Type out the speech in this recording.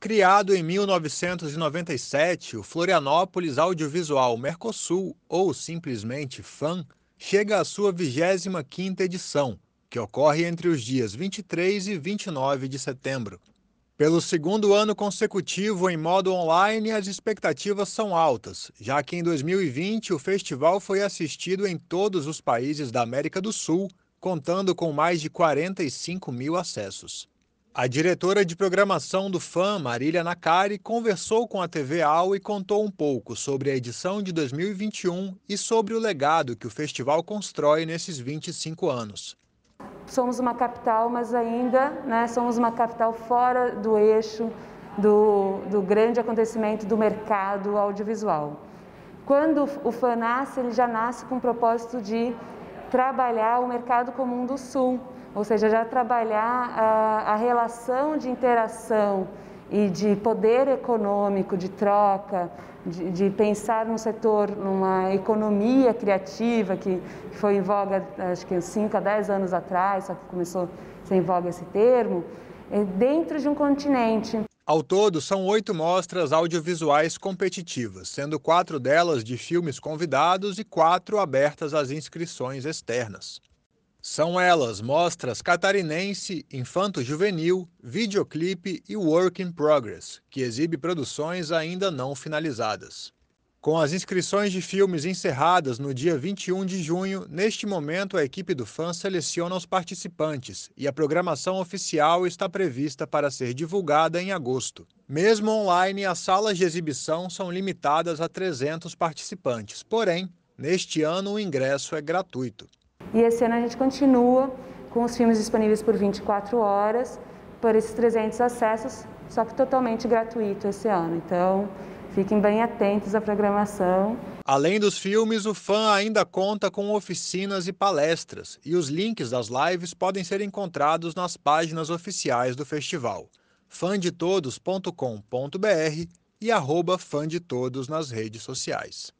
Criado em 1997, o Florianópolis Audiovisual Mercosul, ou simplesmente FAM, chega à sua 25ª edição, que ocorre entre os dias 23 e 29 de setembro. Pelo segundo ano consecutivo em modo online, as expectativas são altas, já que em 2020 o festival foi assistido em todos os países da América do Sul contando com mais de 45 mil acessos. A diretora de programação do FAM, Marília Nakari, conversou com a TV AU e contou um pouco sobre a edição de 2021 e sobre o legado que o festival constrói nesses 25 anos. Somos uma capital, mas ainda né, somos uma capital fora do eixo do, do grande acontecimento do mercado audiovisual. Quando o FAM nasce, ele já nasce com o propósito de trabalhar o mercado comum do Sul, ou seja, já trabalhar a, a relação de interação e de poder econômico, de troca, de, de, pensar num setor, numa economia criativa que, foi em voga acho que 5 a 10 anos atrás, só que começou a ser em voga esse termo, é dentro de um continente. Ao todo, são oito mostras audiovisuais competitivas, sendo quatro delas de filmes convidados e quatro abertas às inscrições externas. São elas mostras catarinense, infanto-juvenil, videoclipe e work in progress, que exibe produções ainda não finalizadas. Com as inscrições de filmes encerradas no dia 21 de junho, neste momento a equipe do fã seleciona os participantes e a programação oficial está prevista para ser divulgada em agosto. Mesmo online, as salas de exibição são limitadas a 300 participantes, porém, neste ano o ingresso é gratuito. E esse ano a gente continua com os filmes disponíveis por 24 horas, por esses 300 acessos, só que totalmente gratuito esse ano. Então. Fiquem bem atentos à programação. Além dos filmes, o fã ainda conta com oficinas e palestras, e os links das lives podem ser encontrados nas páginas oficiais do festival, fandetodos.com.br e arroba fandetodos nas redes sociais.